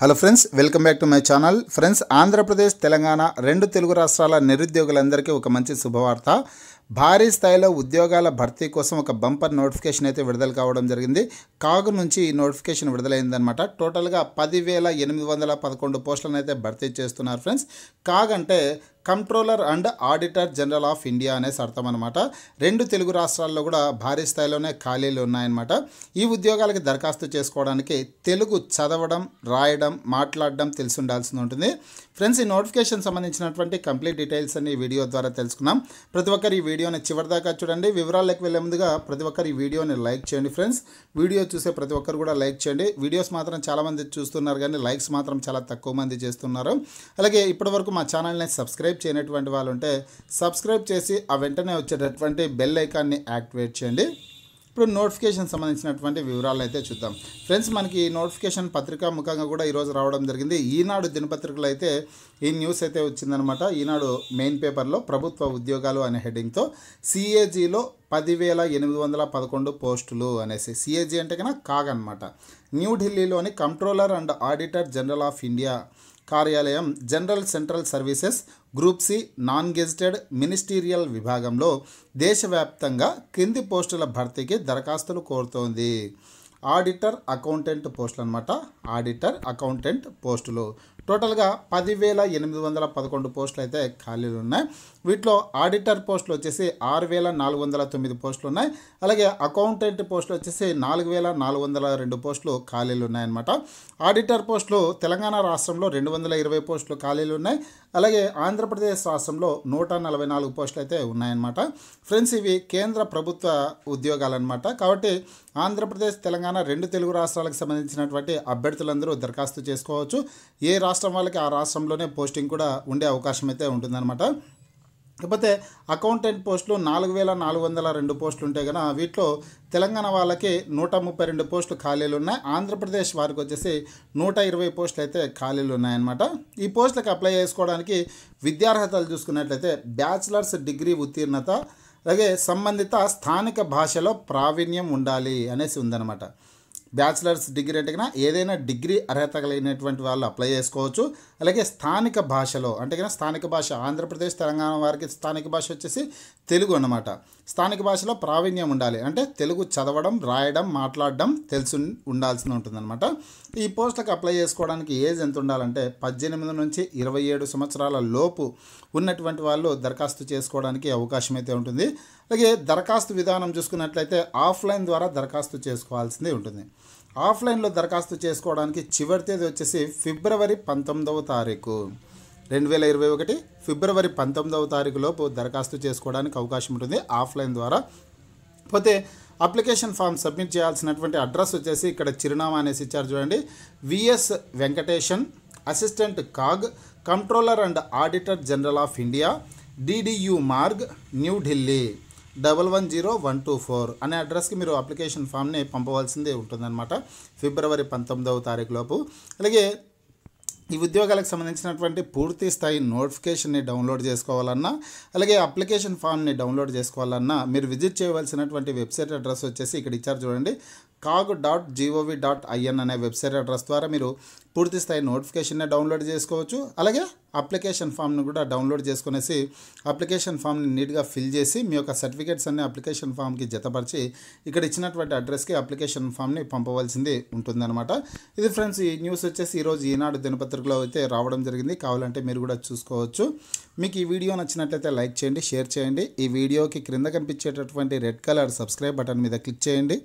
hello friends welcome back to my channel friends Andhra Pradesh Telangana రెండు తెలుగు రాష్ట్రాల నిరుద్యోగులందరికీ ఒక మంచి శుభవార్త భారీ స్థాయిలో ఉద్యోగాల భర్తీ కోసం ఒక బంపర్ నోటిఫికేషన్ అయితే విడుదల కావడం జరిగింది కాగు నుంచి ఈ నోటిఫికేషన్ విడుదలైందనమాట టోటల్గా పదివేల ఎనిమిది వందల పదకొండు పోస్టులను అయితే భర్తీ చేస్తున్నారు ఫ్రెండ్స్ కాగ్ అంటే controller and auditor general of India అనేసి అర్థం అనమాట రెండు తెలుగు రాష్ట్రాల్లో కూడా భారీ స్థాయిలోనే ఖాళీలు ఉన్నాయన్నమాట ఈ ఉద్యోగాలకి దరఖాస్తు చేసుకోవడానికి తెలుగు చదవడం రాయడం మాట్లాడడం తెలిసి ఉండాల్సి ఉంటుంది ఫ్రెండ్స్ ఈ నోటిఫికేషన్ సంబంధించినటువంటి కంప్లీట్ డీటెయిల్స్ అన్ని వీడియో ద్వారా తెలుసుకున్నాం ప్రతి ఒక్కరు ఈ వీడియోని చివరిదాకా చూడండి వివరాలకు వెళ్ళే ముందుగా ప్రతి ఒక్కరు ఈ వీడియోని లైక్ చేయండి ఫ్రెండ్స్ వీడియో చూసే ప్రతి ఒక్కరు కూడా లైక్ చేయండి వీడియోస్ మాత్రం చాలామంది చూస్తున్నారు కానీ లైక్స్ మాత్రం చాలా తక్కువ మంది చేస్తున్నారు అలాగే ఇప్పటివరకు మా ఛానల్ని సబ్స్క్రైబ్ చేయనటువంటి వాళ్ళు ఉంటే సబ్స్క్రైబ్ చేసి ఆ వెంటనే వచ్చేటటువంటి బెల్ ఐకాన్ని యాక్టివేట్ చేయండి ఇప్పుడు నోటిఫికేషన్ సంబంధించినటువంటి వివరాలు అయితే చూద్దాం ఫ్రెండ్స్ మనకి నోటిఫికేషన్ పత్రికా ముఖంగా కూడా ఈరోజు రావడం జరిగింది ఈనాడు దినపత్రికలు అయితే ఈ న్యూస్ అయితే వచ్చిందనమాట ఈనాడు మెయిన్ పేపర్లో ప్రభుత్వ ఉద్యోగాలు అనే హెడ్డింగ్తో సిఏజీలో పదివేల ఎనిమిది వందల పదకొండు పోస్టులు అనేసి సిఏజీ అంటే కనుక కాగ్ అనమాట న్యూఢిల్లీలోని controller and auditor general of India కార్యాలయం general central services group C non gazetted ministerial విభాగంలో దేశవ్యాప్తంగా కింది పోస్టుల భర్తీకి దరఖాస్తులు కోరుతోంది ఆడిటర్ అకౌంటెంట్ పోస్టులు అనమాట ఆడిటర్ అకౌంటెంట్ పోస్టులు టోటల్గా పదివేల ఎనిమిది వందల పదకొండు పోస్టులు అయితే ఖాళీలు ఉన్నాయి వీటిలో ఆడిటర్ పోస్టులు వచ్చేసి ఆరు వేల నాలుగు వందల తొమ్మిది పోస్టులు ఉన్నాయి అలాగే అకౌంటెంట్ పోస్టులు వచ్చేసి నాలుగు వేల నాలుగు వందల రెండు పోస్టులు ఖాళీలు ఉన్నాయన్నమాట ఆడిటర్ పోస్టులు తెలంగాణ రాష్ట్రంలో రెండు వందల ఇరవై పోస్టులు ఖాళీలు ఉన్నాయి అలాగే ఆంధ్రప్రదేశ్ రాష్ట్రంలో నూట నలభై నాలుగు పోస్టులు అయితే ఉన్నాయన్నమాట ఫ్రెండ్స్ ఇవి కేంద్ర ప్రభుత్వ ఉద్యోగాలన్నమాట కాబట్టి ఆంధ్రప్రదేశ్ తెలంగాణ రెండు తెలుగు రాష్ట్రాలకు సంబంధించినటువంటి అభ్యర్థులందరూ దరఖాస్తు చేసుకోవచ్చు ఏ రాష్ట్ర రాష్ట్రం వాళ్ళకి ఆ రాష్ట్రంలోనే పోస్టింగ్ కూడా ఉండే అవకాశం అయితే ఉంటుందన్నమాట లేకపోతే అకౌంటెంట్ పోస్టులు నాలుగు వేల నాలుగు వందల రెండు పోస్టులు ఉంటాయి కదా వీటిలో తెలంగాణ వాళ్ళకి నూట ముప్పై రెండు పోస్టులు ఖాళీలు ఉన్నాయి ఆంధ్రప్రదేశ్ వారికి వచ్చేసి నూట ఇరవై పోస్టులు అయితే ఖాళీలు ఉన్నాయన్నమాట ఈ పోస్టులకు అప్లై చేసుకోవడానికి విద్యార్హతలు చూసుకున్నట్లయితే బ్యాచిలర్స్ డిగ్రీ ఉత్తీర్ణత అలాగే సంబంధిత స్థానిక భాషలో ప్రావీణ్యం ఉండాలి అనేసి ఉందన్నమాట బ్యాచిలర్స్ డిగ్రీ అంటే కన్నా ఏదైనా డిగ్రీ అర్హత కలిగినటువంటి వాళ్ళు అప్లై చేసుకోవచ్చు అలాగే స్థానిక భాషలో అంటే కన్నా స్థానిక భాష ఆంధ్రప్రదేశ్ తెలంగాణ వారికి స్థానిక భాష వచ్చేసి తెలుగు అనమాట స్థానిక భాషలో ప్రావీణ్యం ఉండాలి అంటే తెలుగు చదవడం రాయడం మాట్లాడడం తెలుసు ఉండాల్సి ఉంటుందన్నమాట ఈ పోస్టులకు అప్లై చేసుకోవడానికి ఏజ్ ఎంత ఉండాలంటే పద్దెనిమిది నుంచి ఇరవై ఏడు సంవత్సరాల లోపు ఉన్నటువంటి వాళ్ళు దరఖాస్తు చేసుకోవడానికి అవకాశం అయితే ఉంటుంది అలాగే దరఖాస్తు విధానం చూసుకున్నట్లయితే ఆఫ్లైన్ ద్వారా దరఖాస్తు చేసుకోవాల్సింది ఉంటుంది ఆఫ్లైన్లో దరఖాస్తు చేసుకోవడానికి చివరి తేదీ వచ్చేసి ఫిబ్రవరి పంతొమ్మిదవ తారీఖు రెండు వేల ఇరవై ఒకటి ఫిబ్రవరి పంతొమ్మిదవ తారీఖు లోపు దరఖాస్తు చేసుకోవడానికి అవకాశం ఉంటుంది ఆఫ్లైన్ ద్వారా పోతే అప్లికేషన్ ఫామ్ సబ్మిట్ చేయాల్సినటువంటి అడ్రస్ వచ్చేసి ఇక్కడ చిరునామా అనేసి ఇచ్చారు చూడండి V S Venkatesan assistant CAG controller and auditor general of India DDU Marg New Delhi double one zero one two four అనే అడ్రస్కి మీరు అప్లికేషన్ ఫామ్ని పంపవలసింది ఉంటుందన్నమాట ఫిబ్రవరి పంతొమ్మిదవ తారీఖు లోపు అలాగే ఈ ఉద్యోగాలకు సంబంధించినటువంటి పూర్తి స్థాయి నోటిఫికేషన్ని డౌన్లోడ్ చేసుకోవాలన్నా అలాగే అప్లికేషన్ ఫామ్ని డౌన్లోడ్ చేసుకోవాలన్నా మీరు విజిట్ చేయవలసినటువంటి వెబ్సైట్ అడ్రస్ వచ్చేసి ఇక్కడ ఇచ్చారు చూడండి CAG dot gov dot in అనే వెబ్సైట్ అడ్రస్ ద్వారా మీరు పూర్తి స్థాయి నోటిఫికేషన్ని డౌన్లోడ్ చేసుకోవచ్చు అలాగే అప్లికేషన్ ఫామ్ను కూడా డౌన్లోడ్ చేసుకునేసి అప్లికేషన్ ఫామ్ని నీట్గా ఫిల్ చేసి మీ యొక్క సర్టిఫికేట్స్ అన్ని అప్లికేషన్ ఫామ్కి జతపరిచి ఇక్కడ ఇచ్చినటువంటి అడ్రస్కి అప్లికేషన్ ఫామ్ని పంపవలసింది ఉంటుందన్నమాట ఇది ఫ్రెండ్స్ ఈ న్యూస్ వచ్చేసి ఈరోజు ఈనాడు దినపత్రికలో అయితే రావడం జరిగింది కావాలంటే మీరు కూడా చూసుకోవచ్చు మీకు ఈ వీడియో నచ్చినట్లయితే లైక్ చేయండి షేర్ చేయండి ఈ వీడియోకి క్రింద కనిపించేటటువంటి రెడ్ కలర్ సబ్స్క్రైబ్ బటన్ మీద క్లిక్ చేయండి